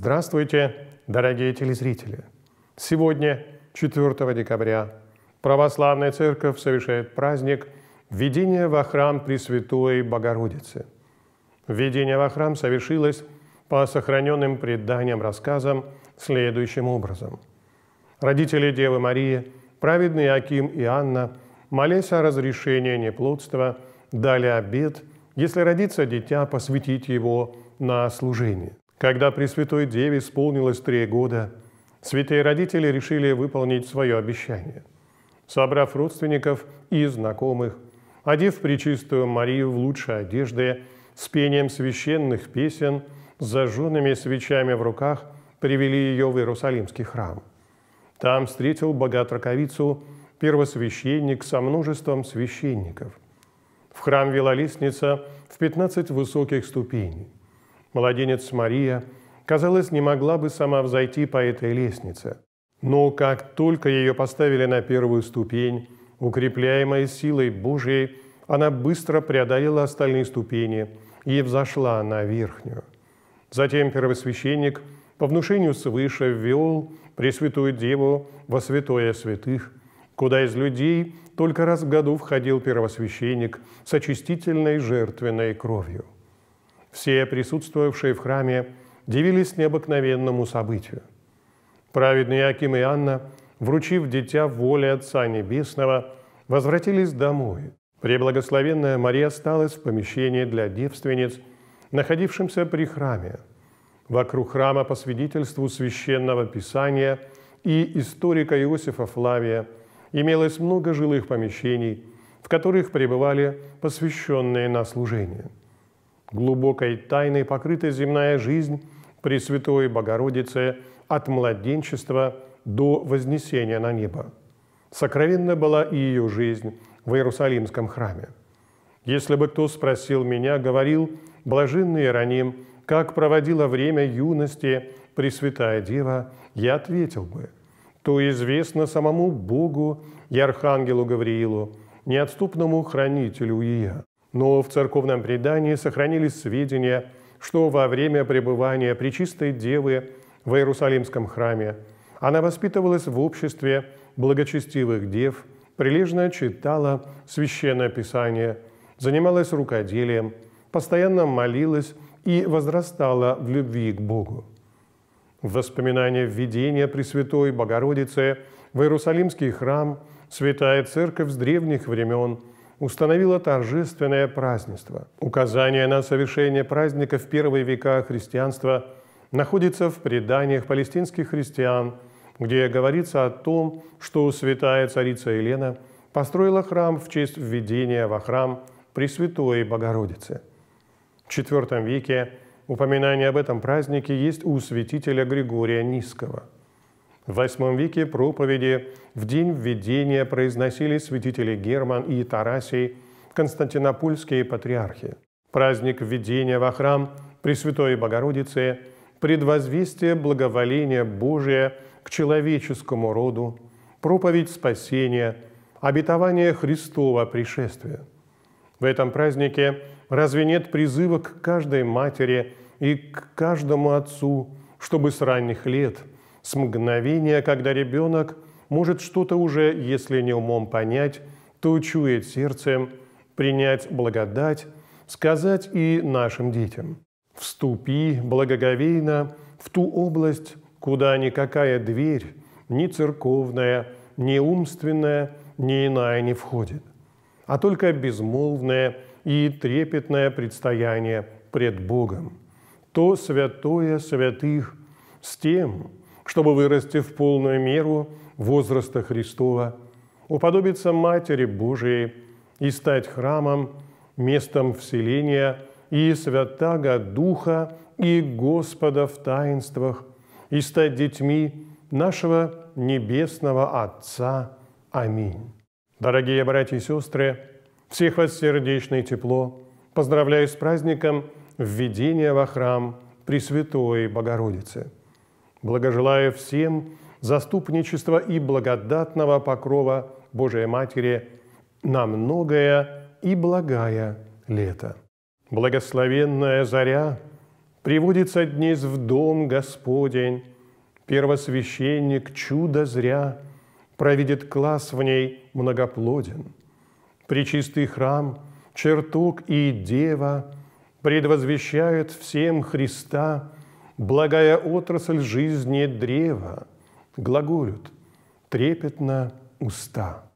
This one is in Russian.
Здравствуйте, дорогие телезрители! Сегодня, 4 декабря, Православная Церковь совершает праздник «Введение во храм Пресвятой Богородицы». Введение во храм совершилось по сохраненным преданиям рассказам следующим образом. Родители Девы Марии, праведные Аким и Анна, молясь о разрешении неплодства, дали обет, если родится дитя, посвятить его на служение. Когда Пресвятой Деве исполнилось три года, святые родители решили выполнить свое обещание. Собрав родственников и знакомых, одев Пречистую Марию в лучшие одежды, с пением священных песен, с зажженными свечами в руках, привели ее в Иерусалимский храм. Там встретил богатраковицу первосвященник со множеством священников. В храм вела лестница в 15 высоких ступеней. Младенец Мария, казалось, не могла бы сама взойти по этой лестнице. Но как только ее поставили на первую ступень, укрепляемая силой Божией, она быстро преодолела остальные ступени и взошла на верхнюю. Затем первосвященник по внушению свыше ввел Пресвятую Деву во святое святых, куда из людей только раз в году входил первосвященник с очистительной жертвенной кровью – все присутствовавшие в храме дивились необыкновенному событию. Праведные Аким и Анна, вручив дитя воле Отца Небесного, возвратились домой. Преблагословенная Мария осталась в помещении для девственниц, находившемся при храме. Вокруг храма по свидетельству Священного Писания и историка Иосифа Флавия имелось много жилых помещений, в которых пребывали посвященные на служение – глубокой тайной покрыта земная жизнь Пресвятой Богородицы от младенчества до вознесения на небо. Сокровенна была и ее жизнь в Иерусалимском храме. Если бы кто спросил меня, говорил блаженный Иероним, как проводила время юности Пресвятая Дева, я ответил бы, то известно самому Богу и Архангелу Гавриилу, неотступному хранителю ее. Но в церковном предании сохранились сведения, что во время пребывания Пречистой Девы в Иерусалимском храме она воспитывалась в обществе благочестивых дев, прилежно читала Священное Писание, занималась рукоделием, постоянно молилась и возрастала в любви к Богу. Воспоминания воспоминание введения Пресвятой Богородицы в Иерусалимский храм Святая Церковь с древних времен – установила торжественное празднество. Указание на совершение праздника в первые века христианства находится в преданиях палестинских христиан, где говорится о том, что святая царица Елена построила храм в честь введения во храм Пресвятой Богородицы. В IV веке упоминание об этом празднике есть у святителя Григория Низкого – в восьмом веке проповеди в день введения произносили святители Герман и Тарасий, константинопольские патриархи. Праздник введения во храм Пресвятой Богородицы – предвозвестие благоволения Божия к человеческому роду, проповедь спасения, обетование Христова пришествия. В этом празднике разве нет призыва к каждой матери и к каждому отцу, чтобы с ранних лет – с мгновения, когда ребенок может что-то уже, если не умом понять, то чует сердцем, принять благодать, сказать и нашим детям. Вступи благоговейно в ту область, куда никакая дверь, ни церковная, ни умственная, ни иная не входит, а только безмолвное и трепетное предстояние пред Богом, то святое святых с тем, чтобы, вырасти в полную меру возраста Христова, уподобиться Матери Божией и стать храмом, местом вселения и святаго Духа и Господа в таинствах, и стать детьми нашего Небесного Отца. Аминь. Дорогие братья и сестры, всех вас сердечное тепло. Поздравляю с праздником введения во храм Пресвятой Богородицы. Благожелаю всем заступничества и благодатного покрова Божией Матери на многое и благая лето. Благословенная заря приводится днесь в дом Господень, первосвященник чудо зря, проведет класс в ней многоплоден. Пречистый храм, чертог и дева предвозвещают всем Христа – благая отрасль жизни древа, глаголют трепетно уста.